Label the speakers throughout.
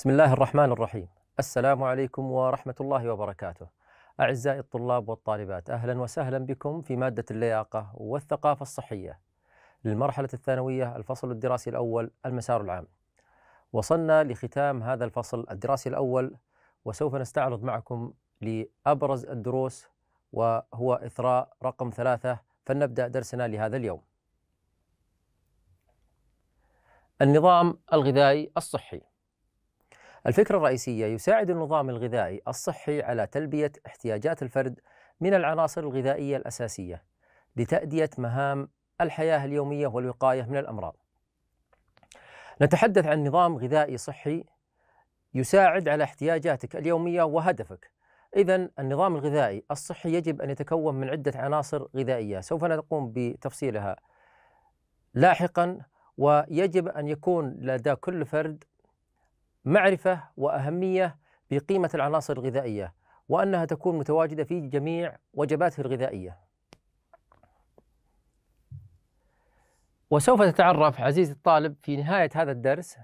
Speaker 1: بسم الله الرحمن الرحيم السلام عليكم ورحمة الله وبركاته أعزائي الطلاب والطالبات أهلا وسهلا بكم في مادة اللياقة والثقافة الصحية للمرحلة الثانوية الفصل الدراسي الأول المسار العام وصلنا لختام هذا الفصل الدراسي الأول وسوف نستعرض معكم لأبرز الدروس وهو إثراء رقم ثلاثة فلنبدأ درسنا لهذا اليوم النظام الغذائي الصحي الفكرة الرئيسية يساعد النظام الغذائي الصحي على تلبية احتياجات الفرد من العناصر الغذائية الأساسية لتأدية مهام الحياة اليومية والوقاية من الأمراض. نتحدث عن نظام غذائي صحي يساعد على احتياجاتك اليومية وهدفك. إذا النظام الغذائي الصحي يجب أن يتكون من عدة عناصر غذائية، سوف نقوم بتفصيلها لاحقا ويجب أن يكون لدى كل فرد معرفة وأهمية بقيمة العناصر الغذائية وأنها تكون متواجدة في جميع وجباته الغذائية وسوف تتعرف عزيزي الطالب في نهاية هذا الدرس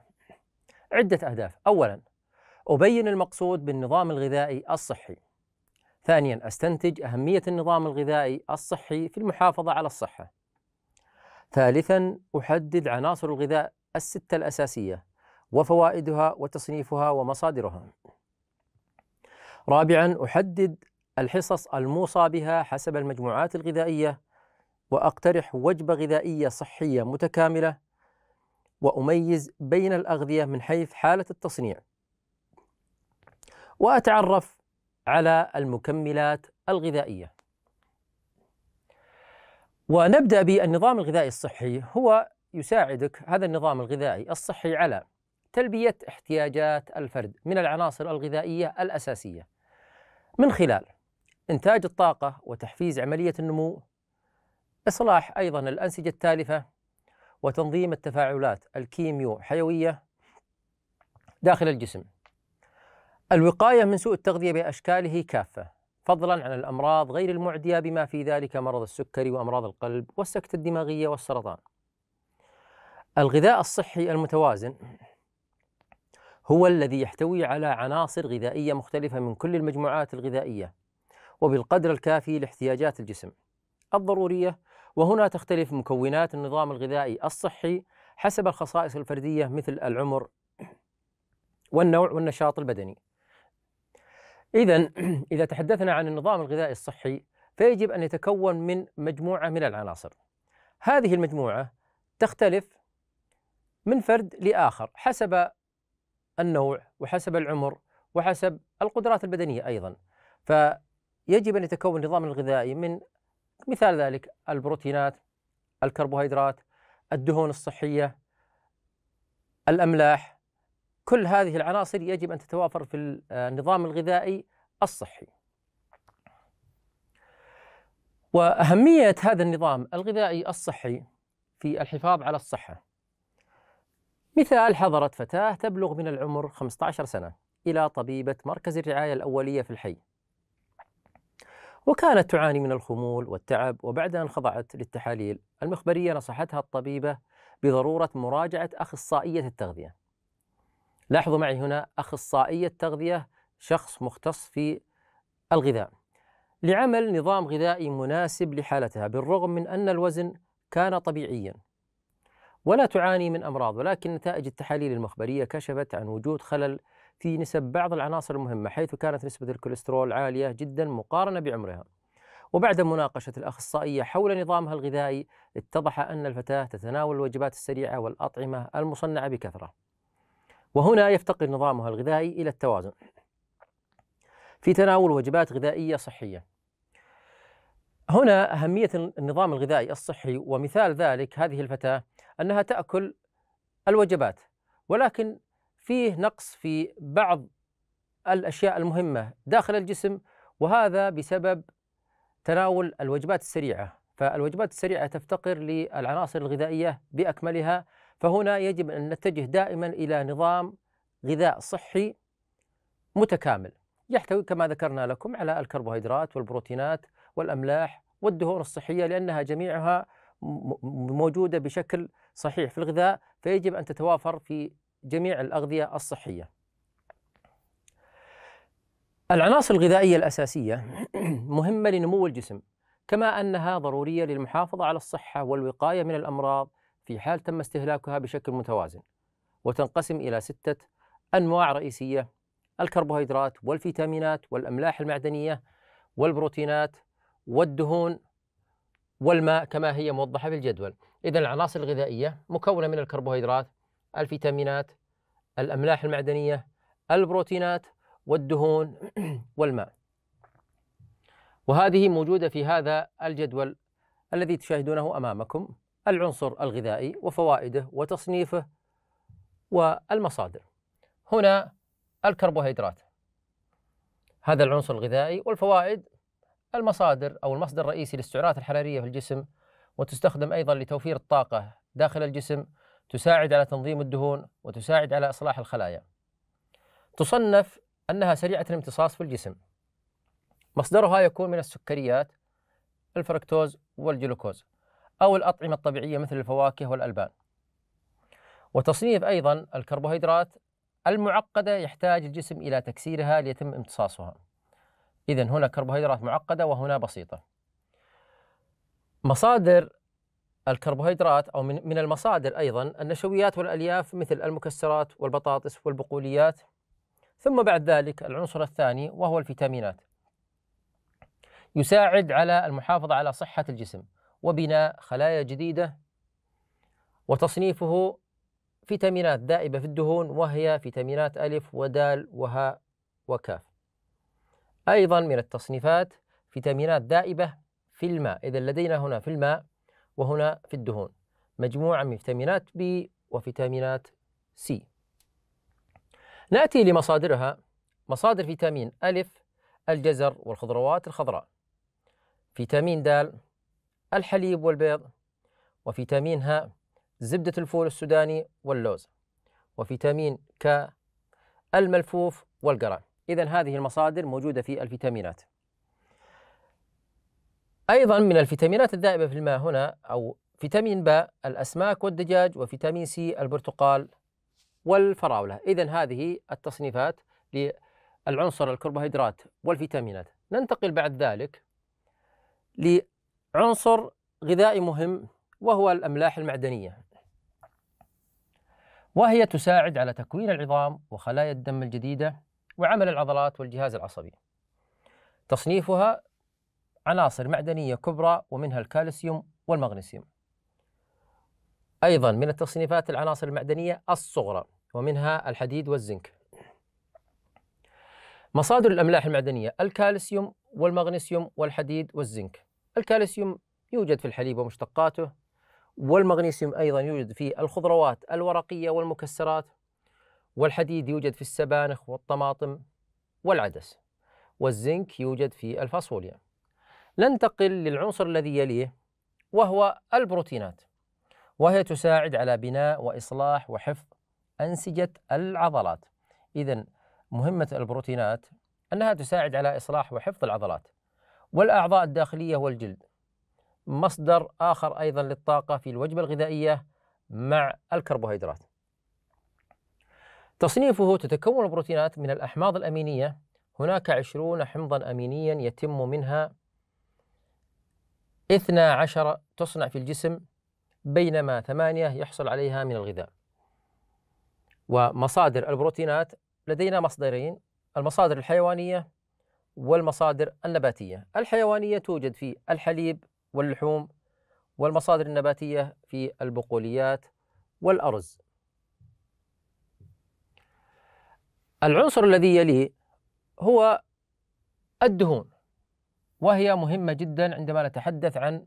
Speaker 1: عدة أهداف أولا أبين المقصود بالنظام الغذائي الصحي ثانيا أستنتج أهمية النظام الغذائي الصحي في المحافظة على الصحة ثالثا أحدد عناصر الغذاء الستة الأساسية وفوائدها وتصنيفها ومصادرها. رابعا أحدد الحصص الموصى بها حسب المجموعات الغذائية وأقترح وجبة غذائية صحية متكاملة وأميز بين الأغذية من حيث حالة التصنيع. وأتعرف على المكملات الغذائية. ونبدأ بالنظام الغذائي الصحي هو يساعدك هذا النظام الغذائي الصحي على تلبية احتياجات الفرد من العناصر الغذائية الأساسية من خلال إنتاج الطاقة وتحفيز عملية النمو إصلاح أيضا الأنسجة التالفة وتنظيم التفاعلات الكيميو حيوية داخل الجسم الوقاية من سوء التغذية بأشكاله كافة فضلا عن الأمراض غير المعدية بما في ذلك مرض السكري وأمراض القلب والسكتة الدماغية والسرطان الغذاء الصحي المتوازن هو الذي يحتوي على عناصر غذائية مختلفة من كل المجموعات الغذائية وبالقدر الكافي لاحتياجات الجسم الضرورية وهنا تختلف مكونات النظام الغذائي الصحي حسب الخصائص الفردية مثل العمر والنوع والنشاط البدني إذا إذا تحدثنا عن النظام الغذائي الصحي فيجب أن يتكون من مجموعة من العناصر هذه المجموعة تختلف من فرد لآخر حسب النوع وحسب العمر وحسب القدرات البدنيه ايضا فيجب ان يتكون النظام الغذائي من مثال ذلك البروتينات الكربوهيدرات الدهون الصحيه الاملاح كل هذه العناصر يجب ان تتوافر في آه، النظام الغذائي الصحي واهميه هذا النظام الغذائي الصحي في الحفاظ على الصحه مثال حضرت فتاة تبلغ من العمر 15 سنة إلى طبيبة مركز الرعاية الأولية في الحي وكانت تعاني من الخمول والتعب وبعد أن خضعت للتحاليل المخبرية نصحتها الطبيبة بضرورة مراجعة أخصائية التغذية لاحظوا معي هنا أخصائية تغذية شخص مختص في الغذاء لعمل نظام غذائي مناسب لحالتها بالرغم من أن الوزن كان طبيعياً ولا تعاني من أمراض ولكن نتائج التحاليل المخبرية كشفت عن وجود خلل في نسب بعض العناصر المهمة حيث كانت نسبة الكوليسترول عالية جدا مقارنة بعمرها وبعد مناقشة الأخصائية حول نظامها الغذائي اتضح أن الفتاة تتناول الوجبات السريعة والأطعمة المصنعة بكثرة وهنا يفتقر نظامها الغذائي إلى التوازن في تناول وجبات غذائية صحية هنا أهمية النظام الغذائي الصحي ومثال ذلك هذه الفتاة أنها تأكل الوجبات ولكن فيه نقص في بعض الأشياء المهمة داخل الجسم وهذا بسبب تناول الوجبات السريعة فالوجبات السريعة تفتقر للعناصر الغذائية بأكملها فهنا يجب أن نتجه دائما إلى نظام غذاء صحي متكامل يحتوي كما ذكرنا لكم على الكربوهيدرات والبروتينات والأملاح والدهون الصحية لأنها جميعها موجودة بشكل صحيح في الغذاء فيجب أن تتوافر في جميع الأغذية الصحية العناصر الغذائية الأساسية مهمة لنمو الجسم كما أنها ضرورية للمحافظة على الصحة والوقاية من الأمراض في حال تم استهلاكها بشكل متوازن وتنقسم إلى ستة أنواع رئيسية الكربوهيدرات والفيتامينات والأملاح المعدنية والبروتينات والدهون والماء كما هي موضحة في الجدول إذا العناصر الغذائية مكونة من الكربوهيدرات الفيتامينات الأملاح المعدنية البروتينات والدهون والماء وهذه موجودة في هذا الجدول الذي تشاهدونه أمامكم العنصر الغذائي وفوائده وتصنيفه والمصادر هنا الكربوهيدرات هذا العنصر الغذائي والفوائد المصادر أو المصدر الرئيسي للسعرات الحرارية في الجسم وتستخدم أيضا لتوفير الطاقة داخل الجسم تساعد على تنظيم الدهون وتساعد على إصلاح الخلايا تصنف أنها سريعة الامتصاص في الجسم مصدرها يكون من السكريات الفركتوز والجلوكوز أو الأطعمة الطبيعية مثل الفواكه والألبان وتصنيف أيضا الكربوهيدرات المعقدة يحتاج الجسم إلى تكسيرها ليتم امتصاصها إذا هنا كربوهيدرات معقدة وهنا بسيطة مصادر الكربوهيدرات أو من, من المصادر أيضا النشويات والألياف مثل المكسرات والبطاطس والبقوليات ثم بعد ذلك العنصر الثاني وهو الفيتامينات يساعد على المحافظة على صحة الجسم وبناء خلايا جديدة وتصنيفه فيتامينات دائبة في الدهون وهي فيتامينات ألف ودال وهاء وكاف أيضا من التصنيفات فيتامينات دائبة في الماء إذا لدينا هنا في الماء وهنا في الدهون مجموعة من فيتامينات بي وفيتامينات سي نأتي لمصادرها مصادر فيتامين ألف الجزر والخضروات الخضراء فيتامين د الحليب والبيض وفيتامين ه زبدة الفول السوداني واللوز وفيتامين ك الملفوف والقران إذا هذه المصادر موجودة في الفيتامينات أيضا من الفيتامينات الذائبة في الماء هنا أو فيتامين باء الأسماك والدجاج وفيتامين سي البرتقال والفراولة إذا هذه التصنيفات للعنصر الكربوهيدرات والفيتامينات ننتقل بعد ذلك لعنصر غذائي مهم وهو الأملاح المعدنية وهي تساعد على تكوين العظام وخلايا الدم الجديدة وعمل العضلات والجهاز العصبي تصنيفها عناصر معدنية كبرى ومنها الكالسيوم والمغنيسيوم أيضا من التصنيفات العناصر المعدنية الصغرى ومنها الحديد والزنك مصادر الأملاح المعدنية الكالسيوم والمغنيسيوم والحديد والزنك الكالسيوم يوجد في الحليب ومشتقاته والمغنيسيوم أيضا يوجد في الخضروات الورقية والمكسرات والحديد يوجد في السبانخ والطماطم والعدس والزنك يوجد في الفاصوليا ننتقل للعنصر الذي يليه وهو البروتينات وهي تساعد على بناء وإصلاح وحفظ أنسجة العضلات إذا مهمة البروتينات أنها تساعد على إصلاح وحفظ العضلات والأعضاء الداخلية والجلد مصدر آخر أيضا للطاقة في الوجبة الغذائية مع الكربوهيدرات تصنيفه تتكون البروتينات من الأحماض الأمينية هناك عشرون حمضا أمينيا يتم منها اثنا عشر تصنع في الجسم بينما ثمانية يحصل عليها من الغذاء ومصادر البروتينات لدينا مصدرين المصادر الحيوانية والمصادر النباتية الحيوانية توجد في الحليب واللحوم والمصادر النباتية في البقوليات والأرز العنصر الذي يليه هو الدهون وهي مهمة جدا عندما نتحدث عن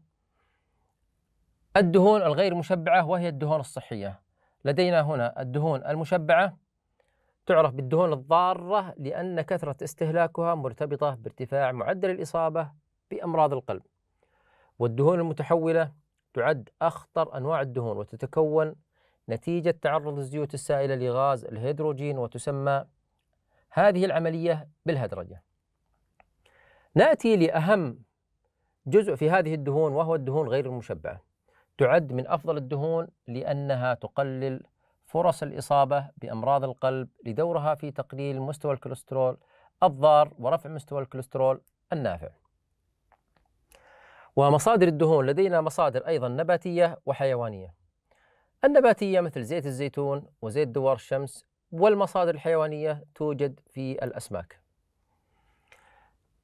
Speaker 1: الدهون الغير مشبعة وهي الدهون الصحية لدينا هنا الدهون المشبعة تعرف بالدهون الضارة لأن كثرة استهلاكها مرتبطة بارتفاع معدل الإصابة بأمراض القلب والدهون المتحولة تعد أخطر أنواع الدهون وتتكون نتيجة تعرض الزيوت السائلة لغاز الهيدروجين وتسمى هذه العملية بالهدرجة نأتي لأهم جزء في هذه الدهون وهو الدهون غير المشبعة تعد من أفضل الدهون لأنها تقلل فرص الإصابة بأمراض القلب لدورها في تقليل مستوى الكوليسترول الضار ورفع مستوى الكوليسترول النافع ومصادر الدهون لدينا مصادر أيضا نباتية وحيوانية النباتية مثل زيت الزيتون وزيت دوار الشمس والمصادر الحيوانية توجد في الأسماك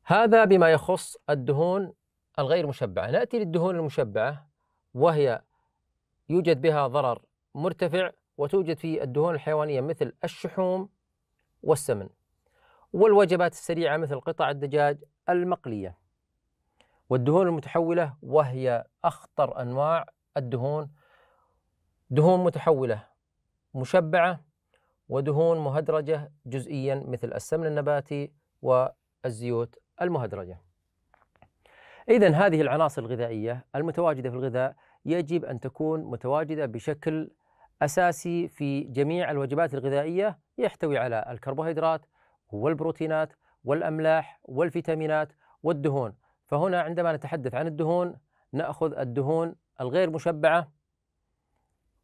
Speaker 1: هذا بما يخص الدهون الغير مشبعة نأتي للدهون المشبعة وهي يوجد بها ضرر مرتفع وتوجد في الدهون الحيوانية مثل الشحوم والسمن والوجبات السريعة مثل قطع الدجاج المقلية والدهون المتحولة وهي أخطر أنواع الدهون دهون متحولة مشبعة ودهون مهدرجة جزئيا مثل السمن النباتي والزيوت المهدرجة إذا هذه العناصر الغذائية المتواجدة في الغذاء يجب أن تكون متواجدة بشكل أساسي في جميع الوجبات الغذائية يحتوي على الكربوهيدرات والبروتينات والأملاح والفيتامينات والدهون فهنا عندما نتحدث عن الدهون نأخذ الدهون الغير مشبعة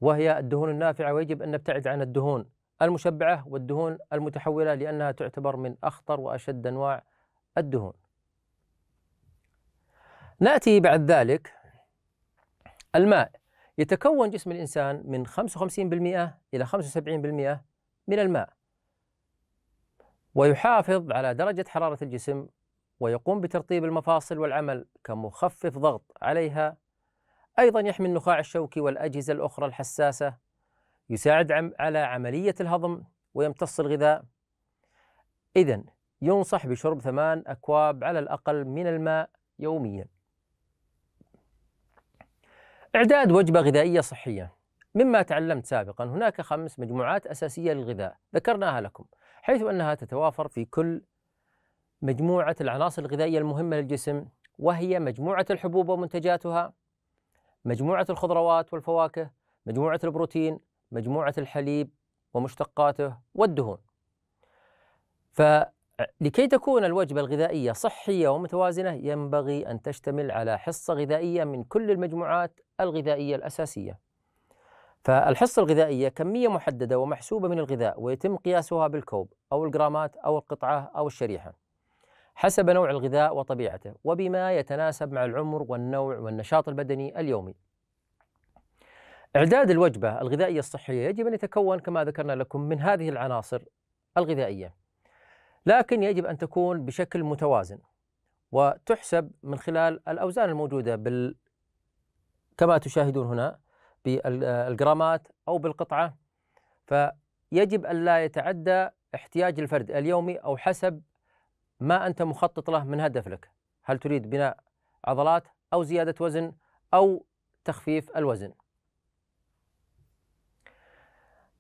Speaker 1: وهي الدهون النافعة ويجب أن نبتعد عن الدهون المشبعة والدهون المتحولة لأنها تعتبر من أخطر وأشد أنواع الدهون نأتي بعد ذلك الماء يتكون جسم الإنسان من 55% إلى 75% من الماء ويحافظ على درجة حرارة الجسم ويقوم بترطيب المفاصل والعمل كمخفف ضغط عليها أيضا يحمي النخاع الشوكي والأجهزة الأخرى الحساسة يساعد على عملية الهضم ويمتص الغذاء إذا ينصح بشرب ثمان أكواب على الأقل من الماء يوميا إعداد وجبة غذائية صحية مما تعلمت سابقا هناك خمس مجموعات أساسية للغذاء ذكرناها لكم حيث أنها تتوافر في كل مجموعة العناصر الغذائية المهمة للجسم وهي مجموعة الحبوب ومنتجاتها مجموعة الخضروات والفواكه مجموعة البروتين مجموعة الحليب ومشتقاته والدهون فلكي تكون الوجبة الغذائية صحية ومتوازنة ينبغي أن تشتمل على حصة غذائية من كل المجموعات الغذائية الأساسية فالحصة الغذائية كمية محددة ومحسوبة من الغذاء ويتم قياسها بالكوب أو الجرامات أو القطعة أو الشريحة حسب نوع الغذاء وطبيعته وبما يتناسب مع العمر والنوع والنشاط البدني اليومي إعداد الوجبة الغذائية الصحية يجب أن يتكون كما ذكرنا لكم من هذه العناصر الغذائية لكن يجب أن تكون بشكل متوازن وتحسب من خلال الأوزان الموجودة بال كما تشاهدون هنا بالجرامات أو بالقطعة فيجب أن لا يتعدى احتياج الفرد اليومي أو حسب ما أنت مخطط له من هدف لك هل تريد بناء عضلات أو زيادة وزن أو تخفيف الوزن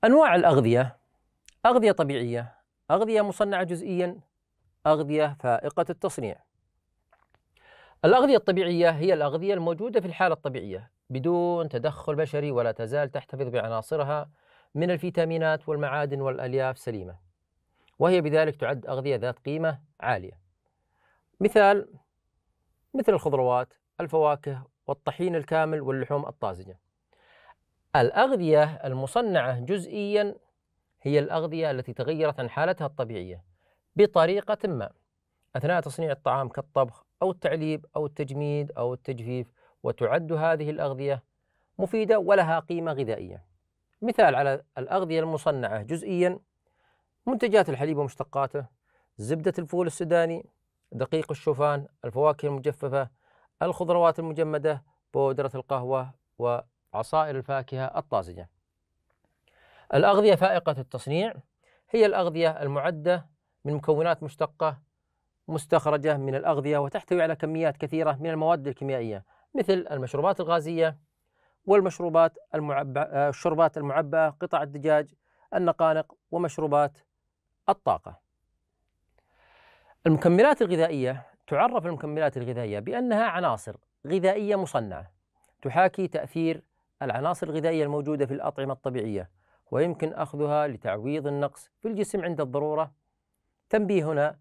Speaker 1: أنواع الأغذية أغذية طبيعية أغذية مصنعة جزئيا أغذية فائقة التصنيع الأغذية الطبيعية هي الأغذية الموجودة في الحالة الطبيعية بدون تدخل بشري ولا تزال تحتفظ بعناصرها من الفيتامينات والمعادن والألياف سليمة وهي بذلك تعد أغذية ذات قيمة عالية مثال مثل الخضروات الفواكه والطحين الكامل واللحوم الطازجة الأغذية المصنعة جزئيا هي الأغذية التي تغيرت عن حالتها الطبيعية بطريقة ما أثناء تصنيع الطعام كالطبخ أو التعليب أو التجميد أو التجفيف وتعد هذه الأغذية مفيدة ولها قيمة غذائية مثال على الأغذية المصنعة جزئيا منتجات الحليب ومشتقاته زبدة الفول السوداني دقيق الشوفان الفواكه المجففة الخضروات المجمدة بودرة القهوة عصائر الفاكهة الطازجة الأغذية فائقة التصنيع هي الأغذية المعدة من مكونات مشتقة مستخرجة من الأغذية وتحتوي على كميات كثيرة من المواد الكيميائية مثل المشروبات الغازية والمشروبات المعبأة آه، الشربات المعبأة قطع الدجاج النقانق ومشروبات الطاقة المكملات الغذائية تعرف المكملات الغذائية بأنها عناصر غذائية مصنعة تحاكي تأثير العناصر الغذائية الموجودة في الأطعمة الطبيعية ويمكن أخذها لتعويض النقص في الجسم عند الضرورة تنبيه هنا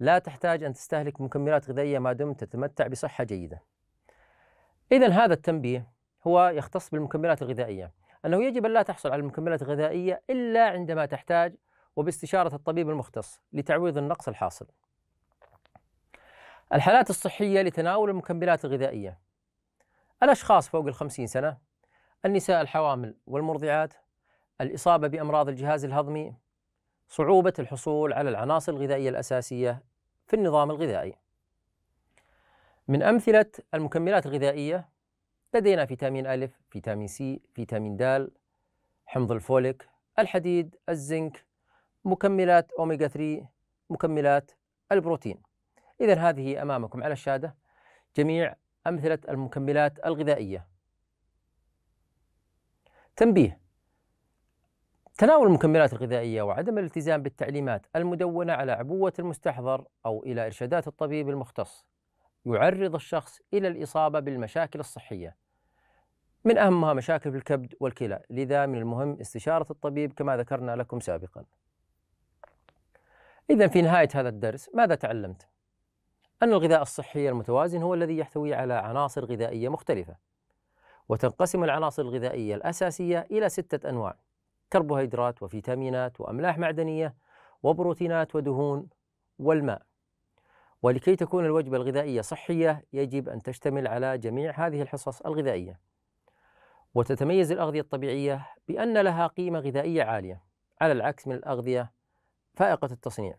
Speaker 1: لا تحتاج أن تستهلك مكملات غذائية ما دمت تتمتع بصحة جيدة إذا هذا التنبيه هو يختص بالمكملات الغذائية أنه يجب أن لا تحصل على المكملات الغذائية إلا عندما تحتاج وباستشارة الطبيب المختص لتعويض النقص الحاصل الحالات الصحية لتناول المكملات الغذائية الأشخاص فوق الخمسين سنة النساء الحوامل والمرضعات الإصابة بأمراض الجهاز الهضمي صعوبة الحصول على العناصر الغذائية الأساسية في النظام الغذائي من أمثلة المكملات الغذائية لدينا فيتامين ألف، فيتامين سي، فيتامين د، حمض الفوليك، الحديد، الزنك، مكملات أوميغا 3، مكملات البروتين. إذا هذه أمامكم على الشادة جميع أمثلة المكملات الغذائية تنبيه تناول المكملات الغذائية وعدم الالتزام بالتعليمات المدونة على عبوة المستحضر أو إلى إرشادات الطبيب المختص يعرض الشخص إلى الإصابة بالمشاكل الصحية من أهمها مشاكل في الكبد والكلى لذا من المهم استشارة الطبيب كما ذكرنا لكم سابقا إذا في نهاية هذا الدرس ماذا تعلمت؟ أن الغذاء الصحي المتوازن هو الذي يحتوي على عناصر غذائية مختلفة وتنقسم العناصر الغذائية الأساسية إلى ستة أنواع كربوهيدرات وفيتامينات وأملاح معدنية وبروتينات ودهون والماء ولكي تكون الوجبة الغذائية صحية يجب أن تشتمل على جميع هذه الحصص الغذائية وتتميز الأغذية الطبيعية بأن لها قيمة غذائية عالية على العكس من الأغذية فائقة التصنيع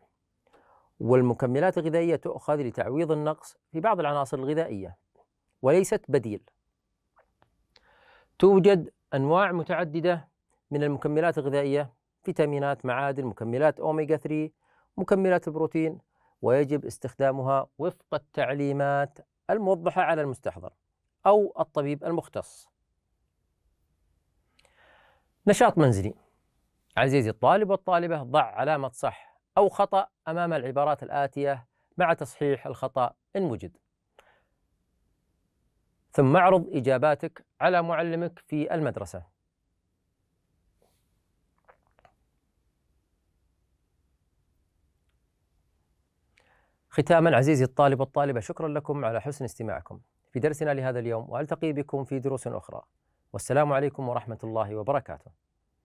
Speaker 1: والمكملات الغذائية تؤخذ لتعويض النقص في بعض العناصر الغذائية وليست بديل توجد أنواع متعددة من المكملات الغذائية فيتامينات معادن مكملات أوميغا 3 مكملات البروتين ويجب استخدامها وفق التعليمات الموضحة على المستحضر أو الطبيب المختص نشاط منزلي عزيزي الطالب والطالبة ضع علامة صح أو خطأ أمام العبارات الآتية مع تصحيح الخطأ إن وجد ثم اعرض إجاباتك على معلمك في المدرسة ختاما عزيزي الطالب والطالبة شكرا لكم على حسن استماعكم في درسنا لهذا اليوم وألتقي بكم في دروس أخرى والسلام عليكم ورحمة الله وبركاته